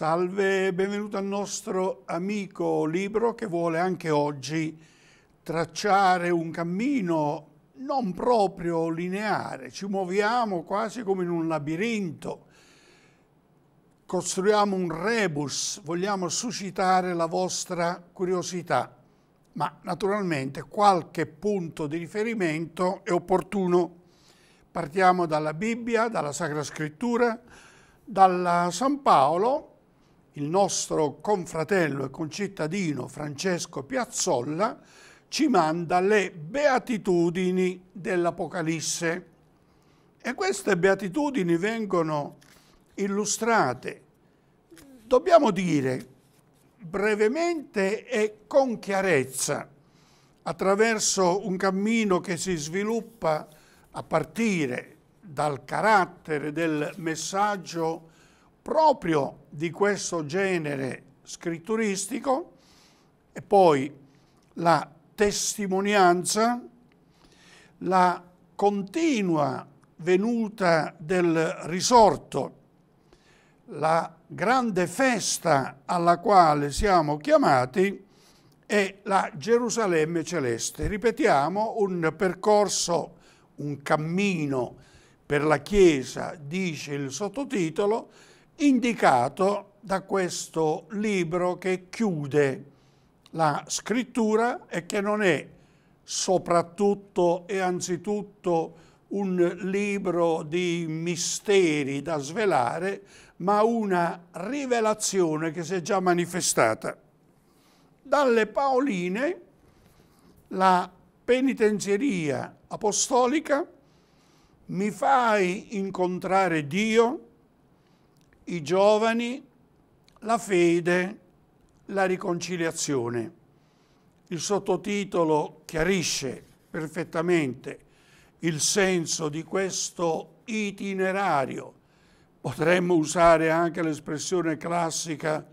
Salve e benvenuto al nostro amico libro che vuole anche oggi tracciare un cammino non proprio lineare, ci muoviamo quasi come in un labirinto, costruiamo un rebus, vogliamo suscitare la vostra curiosità, ma naturalmente qualche punto di riferimento è opportuno. Partiamo dalla Bibbia, dalla Sacra Scrittura, dalla San Paolo il nostro confratello e concittadino Francesco Piazzolla ci manda le beatitudini dell'Apocalisse. E queste beatitudini vengono illustrate, dobbiamo dire, brevemente e con chiarezza, attraverso un cammino che si sviluppa a partire dal carattere del messaggio proprio di questo genere scritturistico e poi la testimonianza, la continua venuta del risorto, la grande festa alla quale siamo chiamati è la Gerusalemme celeste. Ripetiamo un percorso, un cammino per la Chiesa, dice il sottotitolo, indicato da questo libro che chiude la scrittura e che non è soprattutto e anzitutto un libro di misteri da svelare, ma una rivelazione che si è già manifestata. Dalle Paoline la penitenzieria apostolica mi fai incontrare Dio, i giovani, la fede, la riconciliazione. Il sottotitolo chiarisce perfettamente il senso di questo itinerario. Potremmo usare anche l'espressione classica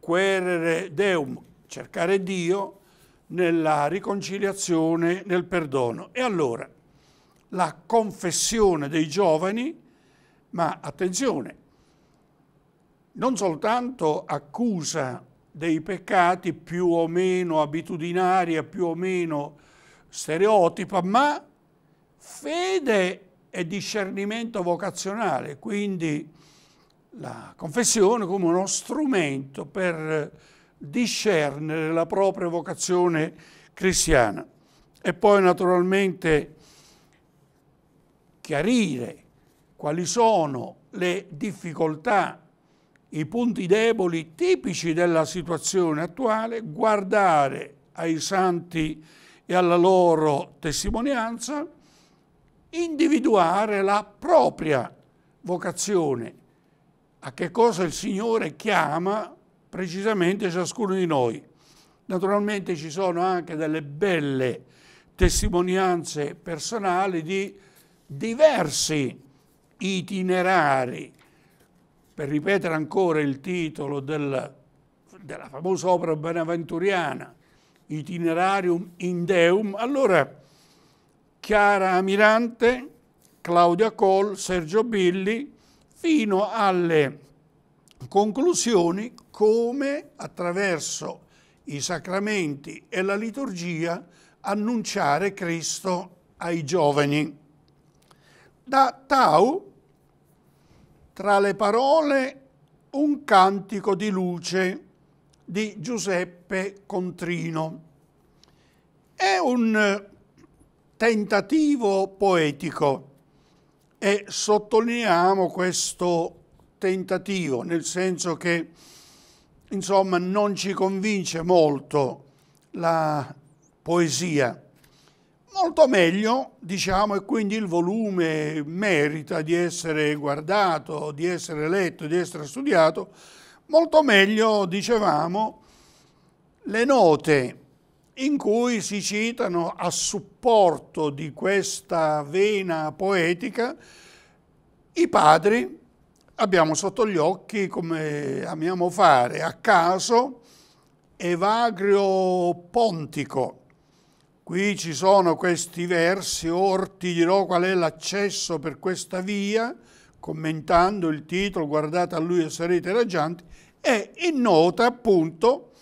querere deum, cercare Dio nella riconciliazione, nel perdono. E allora la confessione dei giovani, ma attenzione, non soltanto accusa dei peccati più o meno abitudinaria, più o meno stereotipa, ma fede e discernimento vocazionale, quindi la confessione come uno strumento per discernere la propria vocazione cristiana e poi naturalmente chiarire quali sono le difficoltà i punti deboli tipici della situazione attuale, guardare ai santi e alla loro testimonianza, individuare la propria vocazione, a che cosa il Signore chiama precisamente ciascuno di noi. Naturalmente ci sono anche delle belle testimonianze personali di diversi itinerari per ripetere ancora il titolo del, della famosa opera benaventuriana, Itinerarium in Deum, allora Chiara Amirante, Claudia Col, Sergio Billi, fino alle conclusioni come attraverso i sacramenti e la liturgia annunciare Cristo ai giovani. Da Tau tra le parole un cantico di luce di Giuseppe Contrino. È un tentativo poetico e sottolineiamo questo tentativo, nel senso che insomma non ci convince molto la poesia molto meglio, diciamo, e quindi il volume merita di essere guardato, di essere letto, di essere studiato, molto meglio, dicevamo, le note in cui si citano a supporto di questa vena poetica i padri, abbiamo sotto gli occhi, come amiamo fare, a caso, Evagrio Pontico, Qui ci sono questi versi, or ti dirò qual è l'accesso per questa via, commentando il titolo, guardate a lui e sarete raggianti, e in nota appunto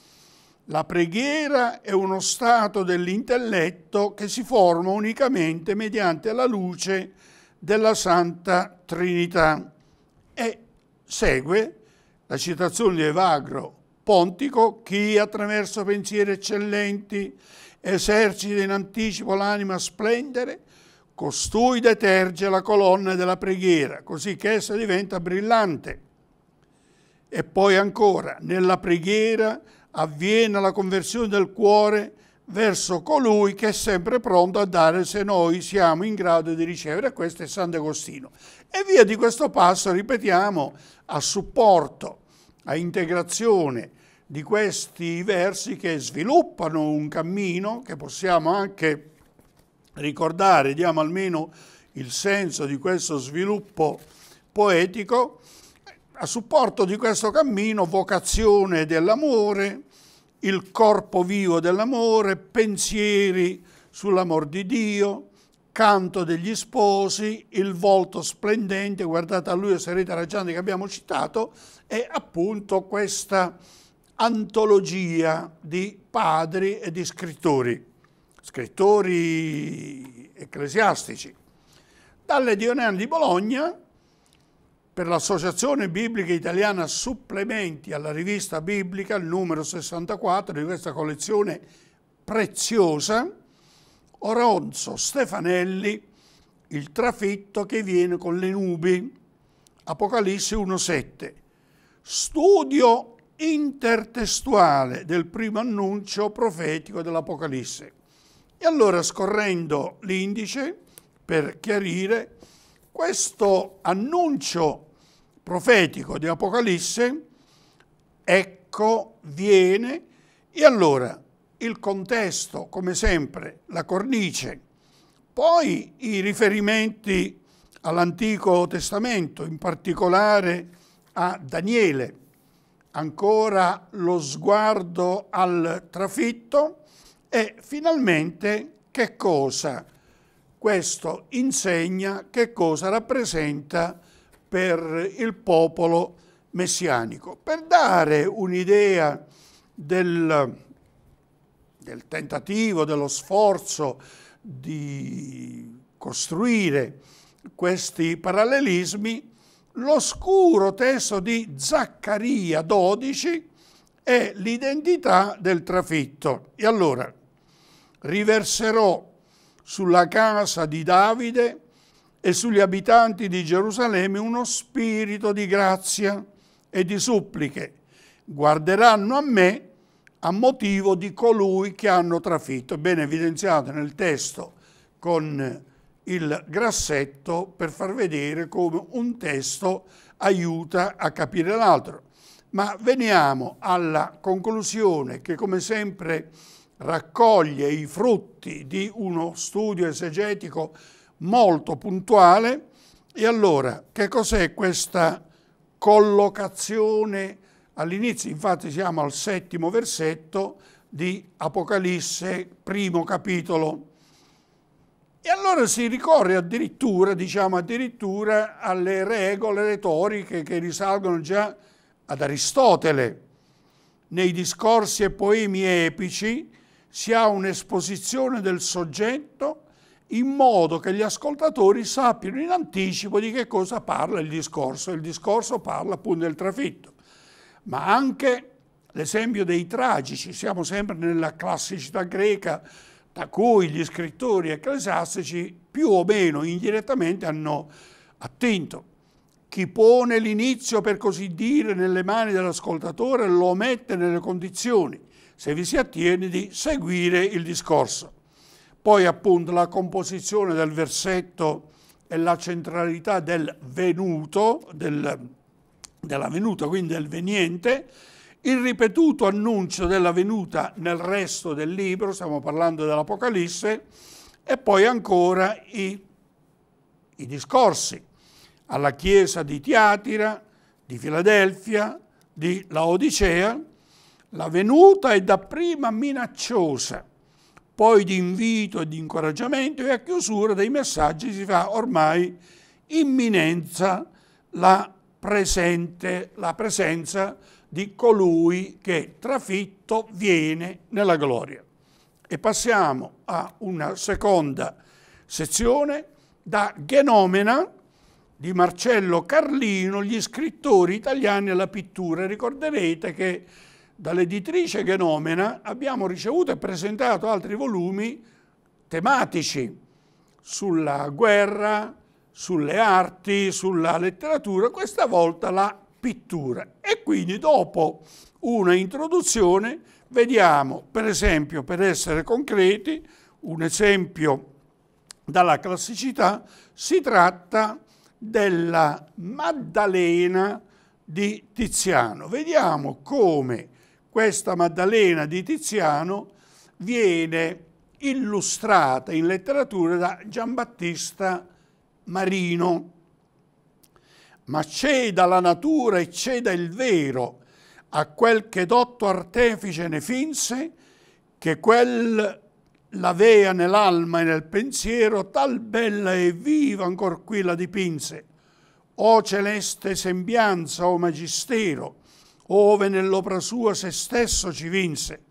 la preghiera è uno stato dell'intelletto che si forma unicamente mediante la luce della Santa Trinità. E segue la citazione di Evagro Pontico, chi attraverso pensieri eccellenti esercita in anticipo l'anima a splendere, costui deterge la colonna della preghiera, così che essa diventa brillante. E poi ancora, nella preghiera avviene la conversione del cuore verso colui che è sempre pronto a dare se noi siamo in grado di ricevere. Questo è Sant'Agostino. E via di questo passo, ripetiamo, a supporto, a integrazione, di questi versi che sviluppano un cammino che possiamo anche ricordare, diamo almeno il senso di questo sviluppo poetico, a supporto di questo cammino vocazione dell'amore, il corpo vivo dell'amore, pensieri sull'amor di Dio, canto degli sposi, il volto splendente, guardate a lui e sarete raggianti che abbiamo citato, e appunto questa antologia di padri e di scrittori, scrittori ecclesiastici. Dalle Dionene di Bologna, per l'Associazione Biblica Italiana Supplementi alla rivista biblica, il numero 64 di questa collezione preziosa, Oronzo Stefanelli, il trafitto che viene con le nubi, Apocalisse 1.7. Studio intertestuale del primo annuncio profetico dell'Apocalisse. E allora scorrendo l'indice per chiarire questo annuncio profetico di Apocalisse, ecco, viene, e allora il contesto, come sempre, la cornice, poi i riferimenti all'Antico Testamento, in particolare a Daniele, ancora lo sguardo al trafitto e finalmente che cosa questo insegna, che cosa rappresenta per il popolo messianico. Per dare un'idea del, del tentativo, dello sforzo di costruire questi parallelismi, l'oscuro testo di Zaccaria 12 è l'identità del trafitto. E allora, riverserò sulla casa di Davide e sugli abitanti di Gerusalemme uno spirito di grazia e di suppliche. Guarderanno a me a motivo di colui che hanno trafitto. Bene evidenziato nel testo con il grassetto per far vedere come un testo aiuta a capire l'altro. Ma veniamo alla conclusione che come sempre raccoglie i frutti di uno studio esegetico molto puntuale e allora che cos'è questa collocazione all'inizio? Infatti siamo al settimo versetto di Apocalisse, primo capitolo e allora si ricorre addirittura, diciamo, addirittura alle regole retoriche che risalgono già ad Aristotele. Nei discorsi e poemi epici si ha un'esposizione del soggetto in modo che gli ascoltatori sappiano in anticipo di che cosa parla il discorso. Il discorso parla appunto del trafitto, ma anche l'esempio dei tragici, siamo sempre nella classicità greca, da cui gli scrittori ecclesiastici più o meno indirettamente hanno attinto. Chi pone l'inizio, per così dire, nelle mani dell'ascoltatore lo mette nelle condizioni, se vi si attiene, di seguire il discorso. Poi appunto la composizione del versetto e la centralità del venuto, del, della venuta, quindi del veniente, il ripetuto annuncio della venuta nel resto del libro, stiamo parlando dell'Apocalisse, e poi ancora i, i discorsi alla chiesa di Tiatira, di Filadelfia, di Laodicea, la venuta è dapprima minacciosa, poi di invito e di incoraggiamento e a chiusura dei messaggi si fa ormai imminenza la, presente, la presenza di colui che trafitto viene nella gloria. E passiamo a una seconda sezione da Genomena di Marcello Carlino, gli scrittori italiani alla pittura. Ricorderete che dall'editrice Genomena abbiamo ricevuto e presentato altri volumi tematici sulla guerra, sulle arti, sulla letteratura, questa volta la pittura. E quindi dopo una introduzione vediamo, per esempio, per essere concreti, un esempio dalla classicità, si tratta della Maddalena di Tiziano. Vediamo come questa Maddalena di Tiziano viene illustrata in letteratura da Giambattista Marino ma ceda la natura e ceda il vero a quel che dotto artefice ne finse, che quel l'avea nell'alma e nel pensiero, tal bella e viva ancor qui la dipinse. O celeste sembianza, o magistero, ove nell'opra sua se stesso ci vinse,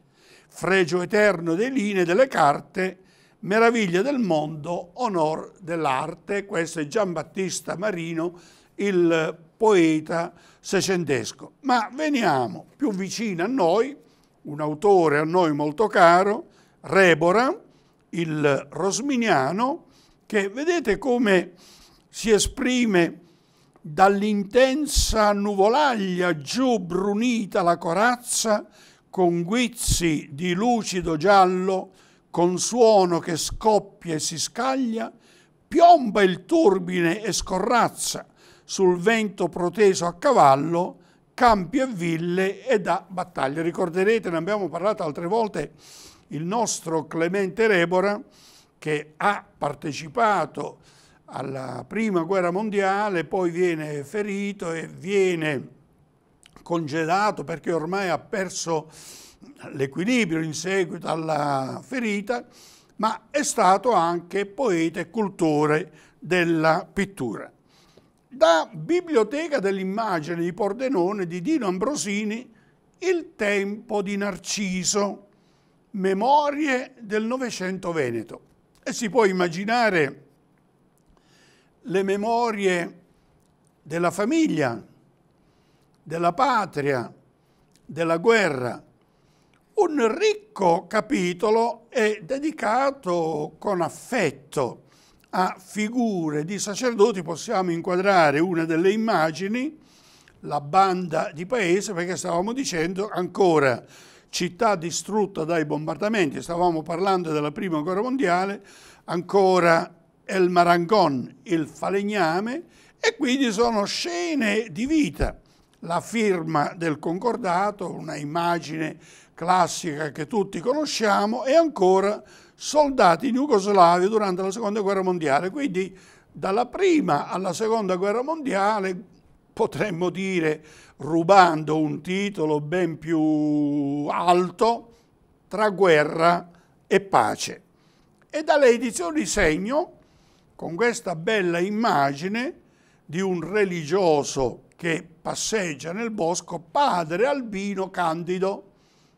fregio eterno dei linee delle carte, meraviglia del mondo, onor dell'arte. Questo è Giambattista Marino, il poeta secentesco. Ma veniamo più vicino a noi, un autore a noi molto caro, Rebora, il rosminiano, che vedete come si esprime dall'intensa nuvolaglia giù brunita la corazza con guizzi di lucido giallo, con suono che scoppia e si scaglia, piomba il turbine e scorrazza, sul vento proteso a cavallo, campi e ville e da battaglia. Ricorderete, ne abbiamo parlato altre volte, il nostro Clemente Rebora che ha partecipato alla prima guerra mondiale, poi viene ferito e viene congelato perché ormai ha perso l'equilibrio in seguito alla ferita, ma è stato anche poeta e cultore della pittura da Biblioteca dell'immagine di Pordenone di Dino Ambrosini Il tempo di Narciso, memorie del Novecento Veneto. E si può immaginare le memorie della famiglia, della patria, della guerra. Un ricco capitolo è dedicato con affetto a figure di sacerdoti possiamo inquadrare una delle immagini, la banda di paese, perché stavamo dicendo ancora città distrutta dai bombardamenti, stavamo parlando della prima guerra mondiale, ancora El Marangon, il falegname, e quindi sono scene di vita. La firma del concordato, una immagine classica che tutti conosciamo, e ancora soldati jugoslavi durante la seconda guerra mondiale. Quindi dalla prima alla seconda guerra mondiale potremmo dire, rubando un titolo ben più alto, tra guerra e pace. E dalle edizioni segno, con questa bella immagine di un religioso che passeggia nel bosco, padre Albino Candido,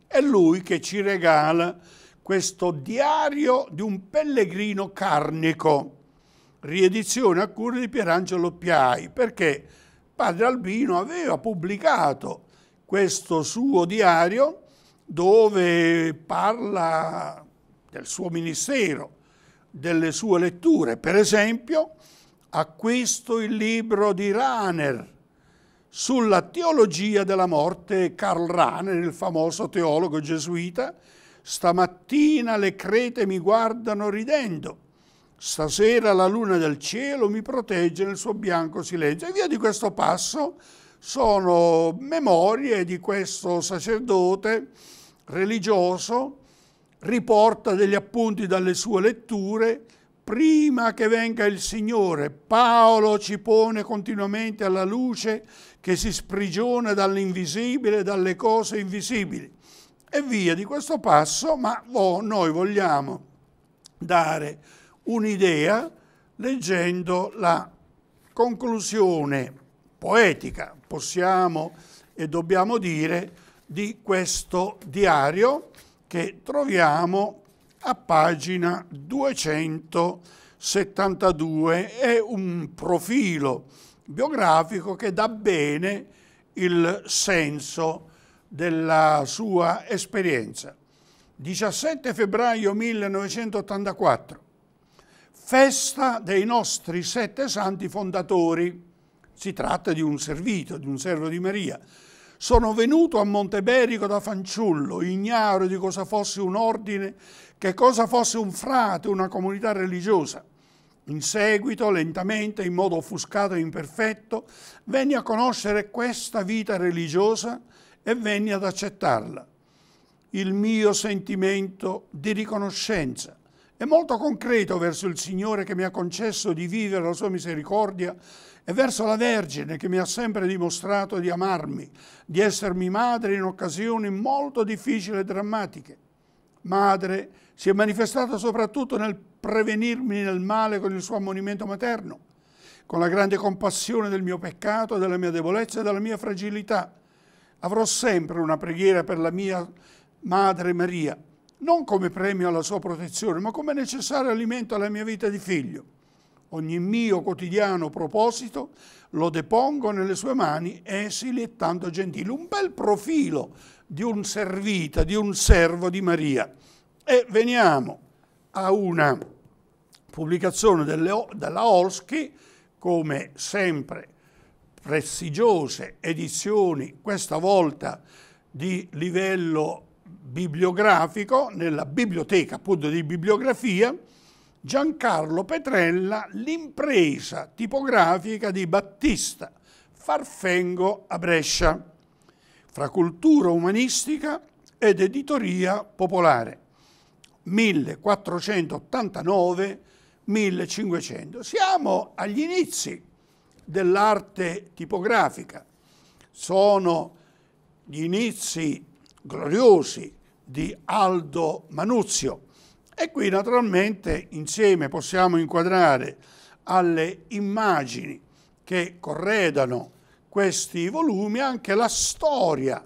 è lui che ci regala questo diario di un pellegrino carnico, riedizione a cura di Pierangelo Piai, perché padre Albino aveva pubblicato questo suo diario dove parla del suo ministero, delle sue letture. Per esempio, acquisto il libro di Rahner sulla teologia della morte, Karl Rahner, il famoso teologo gesuita, Stamattina le crete mi guardano ridendo. Stasera la luna del cielo mi protegge nel suo bianco silenzio. E via di questo passo sono memorie di questo sacerdote religioso, riporta degli appunti dalle sue letture, prima che venga il Signore. Paolo ci pone continuamente alla luce che si sprigiona dall'invisibile, dalle cose invisibili e via di questo passo, ma noi vogliamo dare un'idea leggendo la conclusione poetica, possiamo e dobbiamo dire, di questo diario che troviamo a pagina 272. È un profilo biografico che dà bene il senso di della sua esperienza. 17 febbraio 1984, festa dei nostri sette santi fondatori. Si tratta di un servito, di un servo di Maria. Sono venuto a Monteberico da fanciullo, ignaro di cosa fosse un ordine, che cosa fosse un frate, una comunità religiosa. In seguito, lentamente, in modo offuscato e imperfetto, venni a conoscere questa vita religiosa e venni ad accettarla. Il mio sentimento di riconoscenza è molto concreto verso il Signore che mi ha concesso di vivere la sua misericordia e verso la Vergine che mi ha sempre dimostrato di amarmi, di essermi madre in occasioni molto difficili e drammatiche. Madre si è manifestata soprattutto nel prevenirmi nel male con il suo ammonimento materno, con la grande compassione del mio peccato, della mia debolezza e della mia fragilità Avrò sempre una preghiera per la mia madre Maria, non come premio alla sua protezione, ma come necessario alimento alla mia vita di figlio. Ogni mio quotidiano proposito lo depongo nelle sue mani, esili e tanto gentile. Un bel profilo di un servita, di un servo di Maria. E veniamo a una pubblicazione delle, della Olski, come sempre prestigiose edizioni, questa volta di livello bibliografico, nella biblioteca appunto di bibliografia, Giancarlo Petrella l'impresa tipografica di Battista, Farfengo a Brescia, fra cultura umanistica ed editoria popolare, 1489-1500. Siamo agli inizi dell'arte tipografica. Sono gli inizi gloriosi di Aldo Manuzio e qui naturalmente insieme possiamo inquadrare alle immagini che corredano questi volumi anche la storia,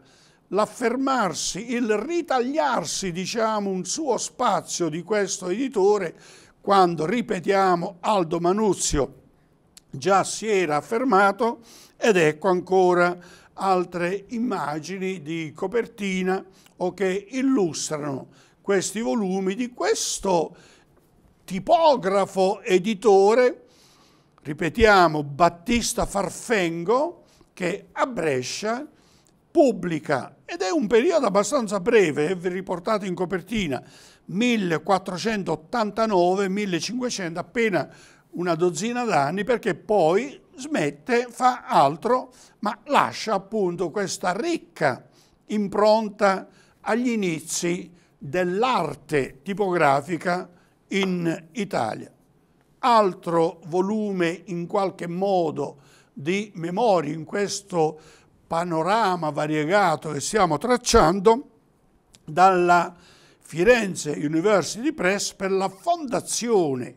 l'affermarsi, il ritagliarsi, diciamo, un suo spazio di questo editore quando ripetiamo Aldo Manuzio già si era affermato ed ecco ancora altre immagini di copertina o che illustrano questi volumi di questo tipografo editore, ripetiamo, Battista Farfengo, che a Brescia pubblica, ed è un periodo abbastanza breve, eh, vi riportate in copertina, 1489-1500, appena una dozzina d'anni perché poi smette, fa altro, ma lascia appunto questa ricca impronta agli inizi dell'arte tipografica in Italia. Altro volume in qualche modo di memoria in questo panorama variegato che stiamo tracciando dalla Firenze University Press per la fondazione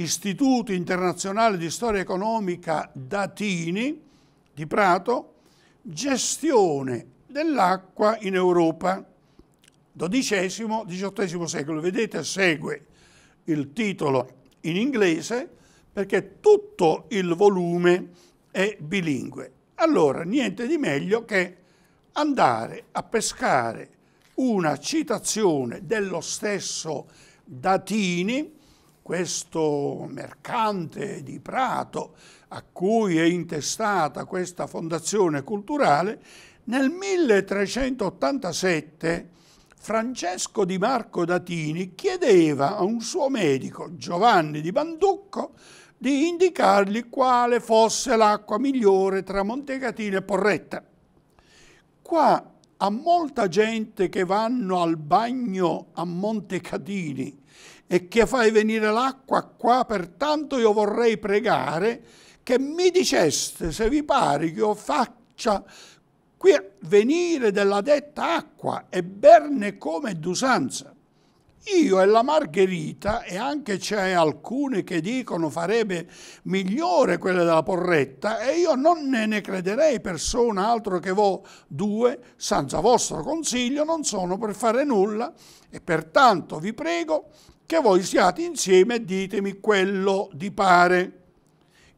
Istituto Internazionale di Storia Economica Datini di Prato, gestione dell'acqua in Europa, XII-XVIII secolo. Vedete, segue il titolo in inglese perché tutto il volume è bilingue. Allora, niente di meglio che andare a pescare una citazione dello stesso Datini questo mercante di Prato a cui è intestata questa fondazione culturale, nel 1387 Francesco di Marco Datini chiedeva a un suo medico, Giovanni di Banducco, di indicargli quale fosse l'acqua migliore tra Montecatina e Porretta. Qua a molta gente che vanno al bagno a Montecatini e che fai venire l'acqua qua, pertanto io vorrei pregare che mi diceste se vi pare che io faccia qui venire della detta acqua e berne come d'usanza. Io e la Margherita, e anche c'è alcune che dicono farebbe migliore quella della porretta, e io non ne, ne crederei persona altro che voi due, senza vostro consiglio, non sono per fare nulla, e pertanto vi prego che voi siate insieme e ditemi quello di pare.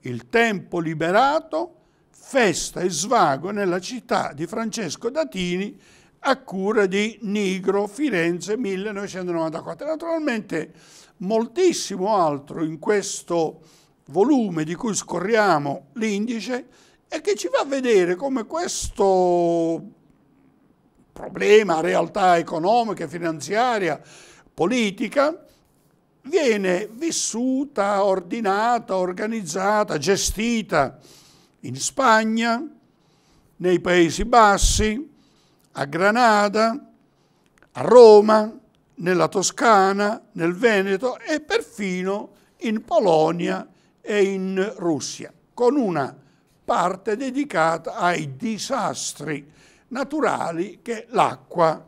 Il tempo liberato, festa e svago nella città di Francesco Datini a cura di Nigro Firenze 1994. Naturalmente moltissimo altro in questo volume di cui scorriamo l'indice e che ci fa vedere come questo problema, realtà economica, finanziaria, politica, viene vissuta, ordinata, organizzata, gestita in Spagna, nei Paesi Bassi, a Granada, a Roma, nella Toscana, nel Veneto e perfino in Polonia e in Russia, con una parte dedicata ai disastri naturali che l'acqua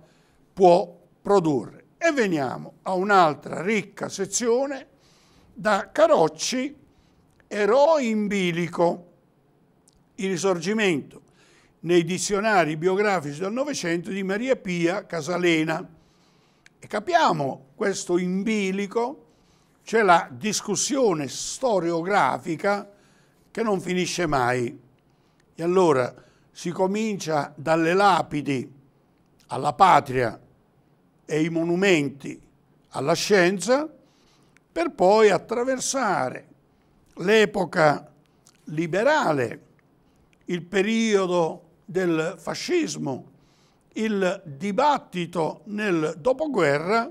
può produrre. E veniamo a un'altra ricca sezione da Carocci, Eroi in bilico, il risorgimento nei dizionari biografici del Novecento di Maria Pia Casalena. E capiamo questo in bilico, c'è la discussione storiografica che non finisce mai. E allora si comincia dalle lapidi alla patria e i monumenti alla scienza per poi attraversare l'epoca liberale, il periodo del fascismo, il dibattito nel dopoguerra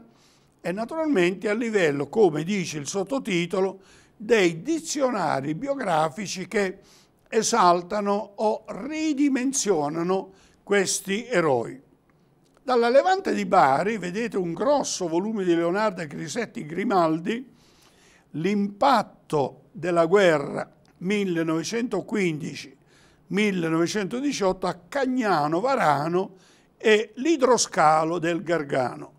e naturalmente a livello, come dice il sottotitolo, dei dizionari biografici che esaltano o ridimensionano questi eroi. Dalla Levante di Bari vedete un grosso volume di Leonardo Crisetti Grimaldi, l'impatto della guerra 1915-1918 a Cagnano, Varano e l'idroscalo del Gargano.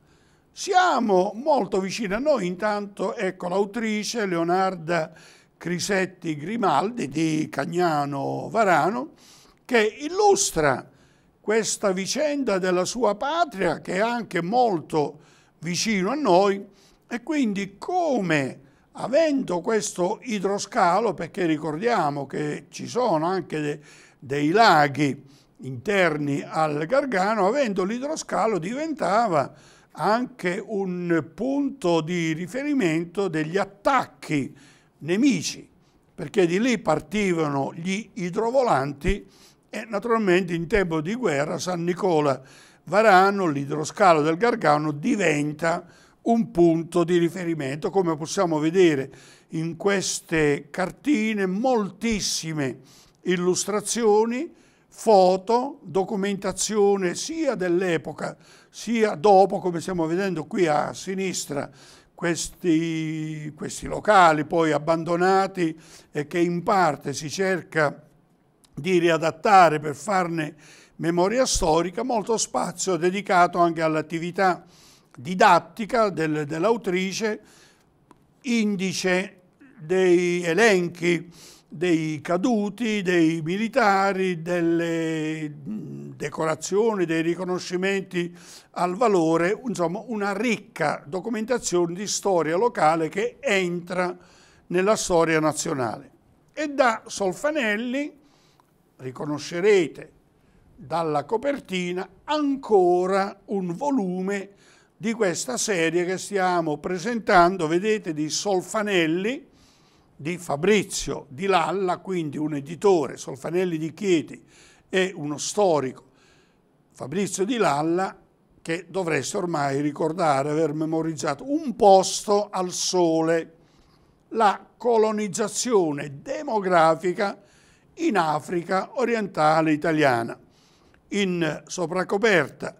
Siamo molto vicini a noi, intanto ecco l'autrice Leonarda Crisetti Grimaldi di Cagnano Varano che illustra questa vicenda della sua patria che è anche molto vicino a noi e quindi come avendo questo idroscalo, perché ricordiamo che ci sono anche de, dei laghi interni al Gargano, avendo l'idroscalo diventava anche un punto di riferimento degli attacchi nemici, perché di lì partivano gli idrovolanti e naturalmente in tempo di guerra San Nicola Varano, l'idroscalo del Gargano, diventa un punto di riferimento, come possiamo vedere in queste cartine, moltissime illustrazioni, foto, documentazione sia dell'epoca sia dopo, come stiamo vedendo qui a sinistra, questi, questi locali poi abbandonati e che in parte si cerca di riadattare per farne memoria storica, molto spazio dedicato anche all'attività didattica del, dell'autrice, indice dei elenchi dei caduti, dei militari, delle decorazioni, dei riconoscimenti al valore, insomma una ricca documentazione di storia locale che entra nella storia nazionale. E da Solfanelli riconoscerete dalla copertina, ancora un volume di questa serie che stiamo presentando, vedete, di Solfanelli, di Fabrizio Di Lalla, quindi un editore, Solfanelli di Chieti e uno storico, Fabrizio Di Lalla, che dovreste ormai ricordare aver memorizzato, Un posto al sole, la colonizzazione demografica in Africa orientale italiana. In sopracoperta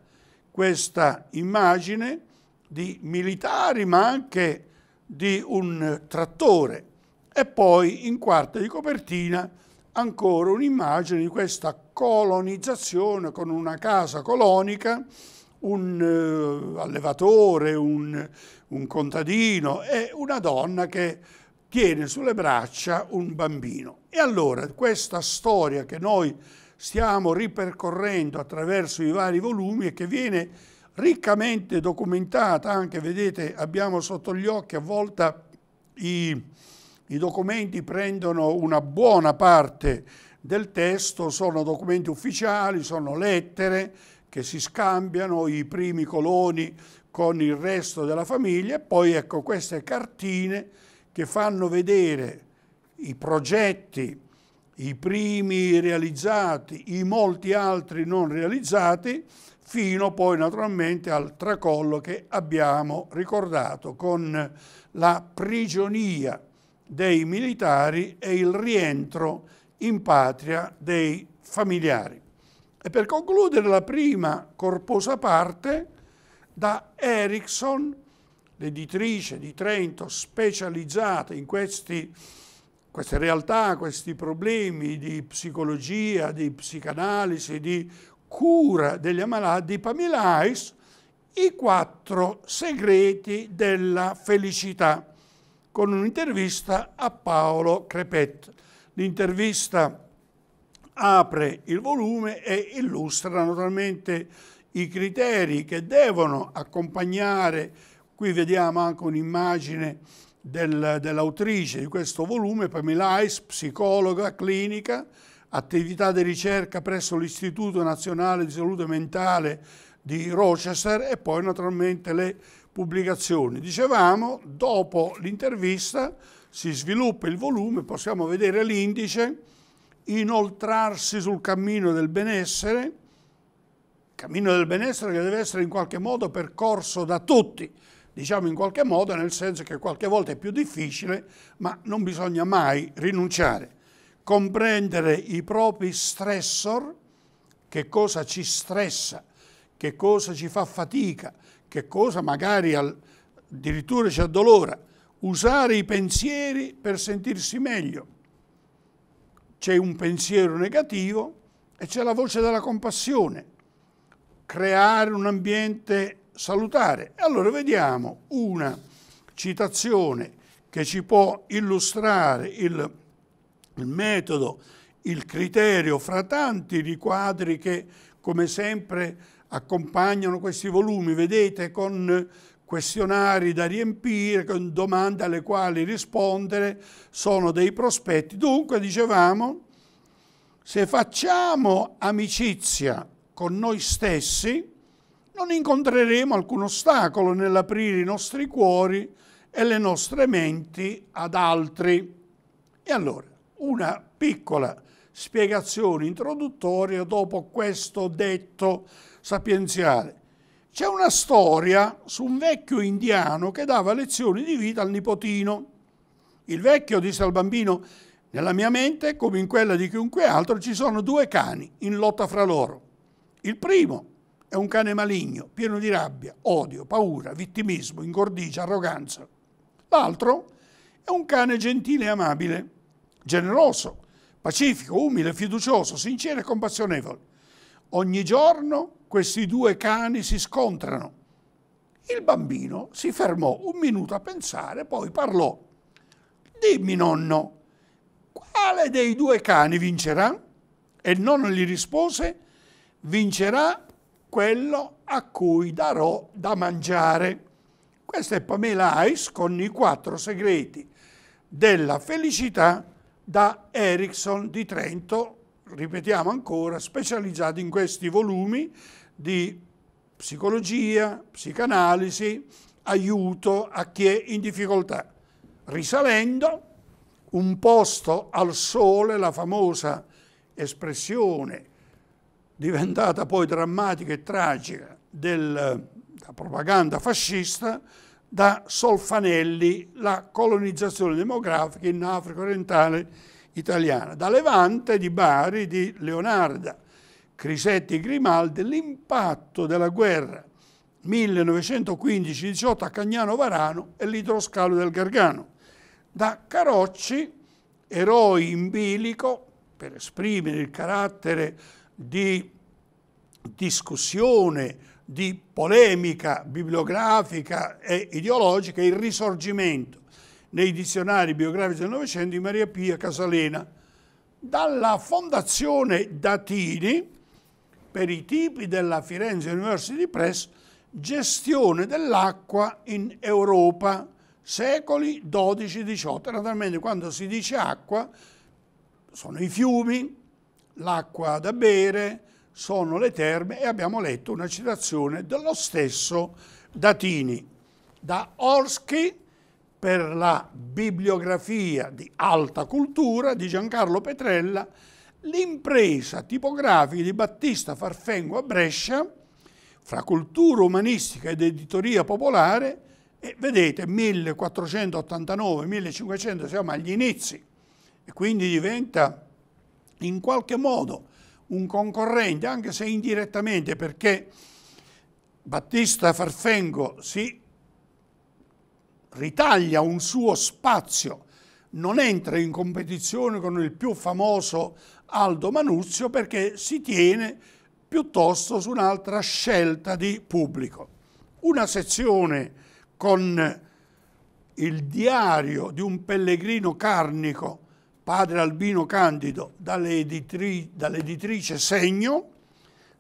questa immagine di militari ma anche di un trattore e poi in quarta di copertina ancora un'immagine di questa colonizzazione con una casa colonica, un eh, allevatore, un, un contadino e una donna che tiene sulle braccia un bambino. E allora questa storia che noi stiamo ripercorrendo attraverso i vari volumi e che viene riccamente documentata, anche vedete abbiamo sotto gli occhi a volte i, i documenti prendono una buona parte del testo, sono documenti ufficiali, sono lettere che si scambiano i primi coloni con il resto della famiglia e poi ecco queste cartine che fanno vedere i progetti, i primi realizzati, i molti altri non realizzati, fino poi naturalmente al tracollo che abbiamo ricordato con la prigionia dei militari e il rientro in patria dei familiari. E per concludere la prima corposa parte, da Erickson l'editrice di Trento specializzata in questi, queste realtà, questi problemi di psicologia, di psicanalisi, di cura degli ammalati di Pamela Hayes, i quattro segreti della felicità, con un'intervista a Paolo Crepet. L'intervista apre il volume e illustra naturalmente i criteri che devono accompagnare Qui vediamo anche un'immagine del, dell'autrice di questo volume, Pamela Ice, psicologa clinica, attività di ricerca presso l'Istituto Nazionale di Salute Mentale di Rochester e poi naturalmente le pubblicazioni. Dicevamo, dopo l'intervista si sviluppa il volume, possiamo vedere l'indice, inoltrarsi sul cammino del benessere, cammino del benessere che deve essere in qualche modo percorso da tutti, diciamo in qualche modo, nel senso che qualche volta è più difficile, ma non bisogna mai rinunciare. Comprendere i propri stressor, che cosa ci stressa, che cosa ci fa fatica, che cosa magari al, addirittura ci addolora. Usare i pensieri per sentirsi meglio. C'è un pensiero negativo e c'è la voce della compassione. Creare un ambiente salutare. Allora vediamo una citazione che ci può illustrare il, il metodo, il criterio fra tanti riquadri che come sempre accompagnano questi volumi, vedete, con questionari da riempire, con domande alle quali rispondere, sono dei prospetti. Dunque, dicevamo, se facciamo amicizia con noi stessi, non incontreremo alcun ostacolo nell'aprire i nostri cuori e le nostre menti ad altri. E allora, una piccola spiegazione introduttoria dopo questo detto sapienziale. C'è una storia su un vecchio indiano che dava lezioni di vita al nipotino. Il vecchio disse al bambino, nella mia mente, come in quella di chiunque altro, ci sono due cani in lotta fra loro. Il primo è un cane maligno, pieno di rabbia, odio, paura, vittimismo, ingordigia, arroganza. L'altro è un cane gentile e amabile, generoso, pacifico, umile, fiducioso, sincero e compassionevole. Ogni giorno questi due cani si scontrano. Il bambino si fermò un minuto a pensare, poi parlò. Dimmi, nonno, quale dei due cani vincerà? E il nonno gli rispose, vincerà quello a cui darò da mangiare. Questa è Pamela Ice con i quattro segreti della felicità da Erickson di Trento, ripetiamo ancora, specializzato in questi volumi di psicologia, psicanalisi, aiuto a chi è in difficoltà. Risalendo un posto al sole, la famosa espressione diventata poi drammatica e tragica della propaganda fascista, da Solfanelli la colonizzazione demografica in Africa orientale italiana, da Levante di Bari di Leonarda, Crisetti e Grimaldi, l'impatto della guerra 1915-18 a Cagnano Varano e l'idroscalo del Gargano, da Carocci, eroi in bilico per esprimere il carattere di discussione, di polemica bibliografica e ideologica, il risorgimento nei dizionari biografici del Novecento di Maria Pia Casalena. Dalla fondazione Datini, per i tipi della Firenze University Press, gestione dell'acqua in Europa, secoli 12-18. Naturalmente quando si dice acqua sono i fiumi, l'acqua da bere, sono le terme e abbiamo letto una citazione dello stesso Datini. Da Orski per la bibliografia di alta cultura di Giancarlo Petrella, l'impresa tipografica di Battista Farfengo a Brescia, fra cultura umanistica ed editoria popolare, e vedete 1489-1500 siamo agli inizi, e quindi diventa in qualche modo un concorrente, anche se indirettamente, perché Battista Farfengo si ritaglia un suo spazio, non entra in competizione con il più famoso Aldo Manuzio perché si tiene piuttosto su un'altra scelta di pubblico. Una sezione con il diario di un pellegrino carnico padre Albino Candido, dall'editrice Segno,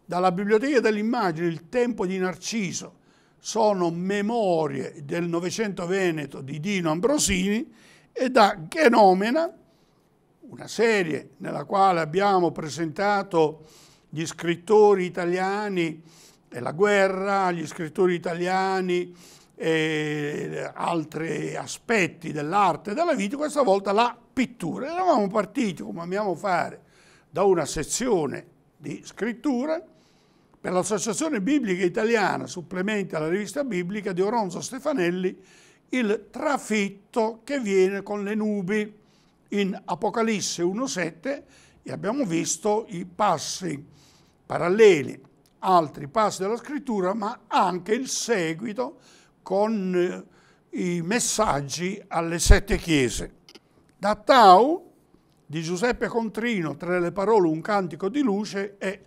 dalla Biblioteca delle Immagini, Il Tempo di Narciso, sono Memorie del Novecento Veneto di Dino Ambrosini e da Genomena, una serie nella quale abbiamo presentato gli scrittori italiani della guerra, gli scrittori italiani eh, altri aspetti dell'arte e della vita, questa volta la pittura. Eravamo partiti, come amiamo fare, da una sezione di scrittura per l'Associazione Biblica Italiana, supplemento alla rivista biblica di Oronzo Stefanelli, il trafitto che viene con le nubi in Apocalisse 1.7 e abbiamo visto i passi paralleli, altri passi della scrittura, ma anche il seguito con eh, i messaggi alle sette chiese. Da Tau di Giuseppe Contrino, tra le parole un cantico di luce e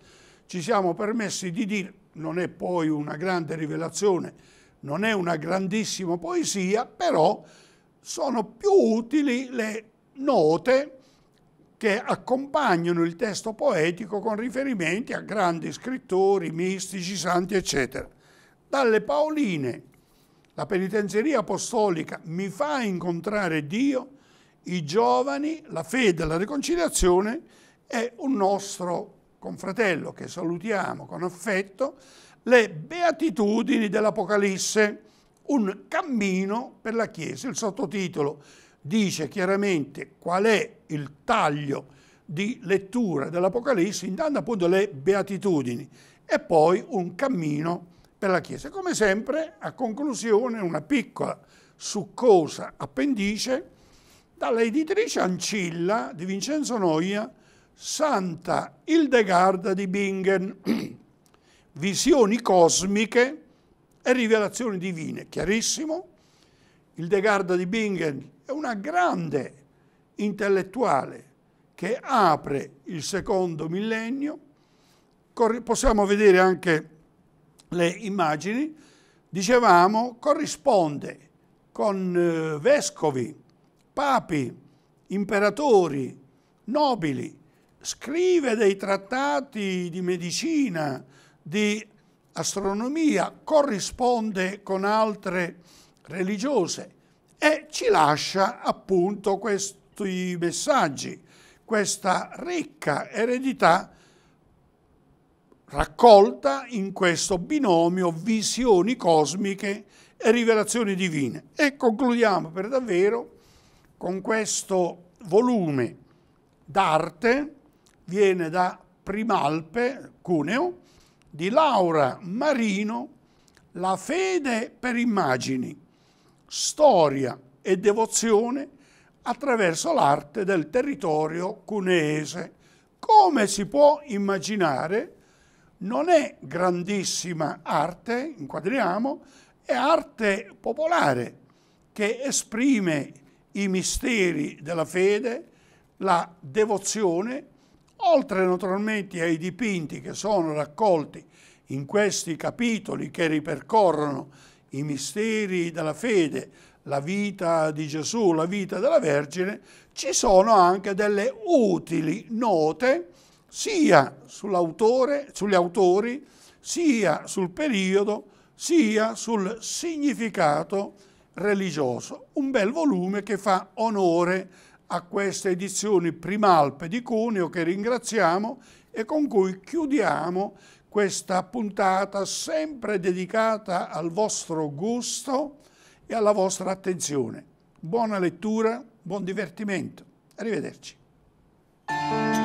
ci siamo permessi di dire, non è poi una grande rivelazione, non è una grandissima poesia, però sono più utili le note che accompagnano il testo poetico con riferimenti a grandi scrittori, mistici, santi, eccetera. Dalle Paoline la penitenzeria apostolica mi fa incontrare Dio, i giovani, la fede, la riconciliazione e un nostro confratello che salutiamo con affetto, le beatitudini dell'Apocalisse, un cammino per la Chiesa. Il sottotitolo dice chiaramente qual è il taglio di lettura dell'Apocalisse, intanto appunto le beatitudini e poi un cammino per la Chiesa. Come sempre, a conclusione, una piccola succosa appendice dalla editrice Ancilla di Vincenzo Noia, Santa Hildegarda di Bingen, visioni cosmiche e rivelazioni divine. Chiarissimo, Hildegarda di Bingen è una grande intellettuale che apre il secondo millennio. Possiamo vedere anche le immagini, dicevamo, corrisponde con eh, vescovi, papi, imperatori, nobili, scrive dei trattati di medicina, di astronomia, corrisponde con altre religiose e ci lascia appunto questi messaggi, questa ricca eredità raccolta in questo binomio visioni cosmiche e rivelazioni divine. E concludiamo per davvero con questo volume d'arte, viene da Primalpe, Cuneo, di Laura Marino, La fede per immagini, storia e devozione attraverso l'arte del territorio cuneese. Come si può immaginare non è grandissima arte, inquadriamo, è arte popolare che esprime i misteri della fede, la devozione, oltre naturalmente ai dipinti che sono raccolti in questi capitoli che ripercorrono i misteri della fede, la vita di Gesù, la vita della Vergine, ci sono anche delle utili note sia sugli autori, sia sul periodo, sia sul significato religioso. Un bel volume che fa onore a queste edizioni Primalpe di Cuneo che ringraziamo e con cui chiudiamo questa puntata sempre dedicata al vostro gusto e alla vostra attenzione. Buona lettura, buon divertimento. Arrivederci.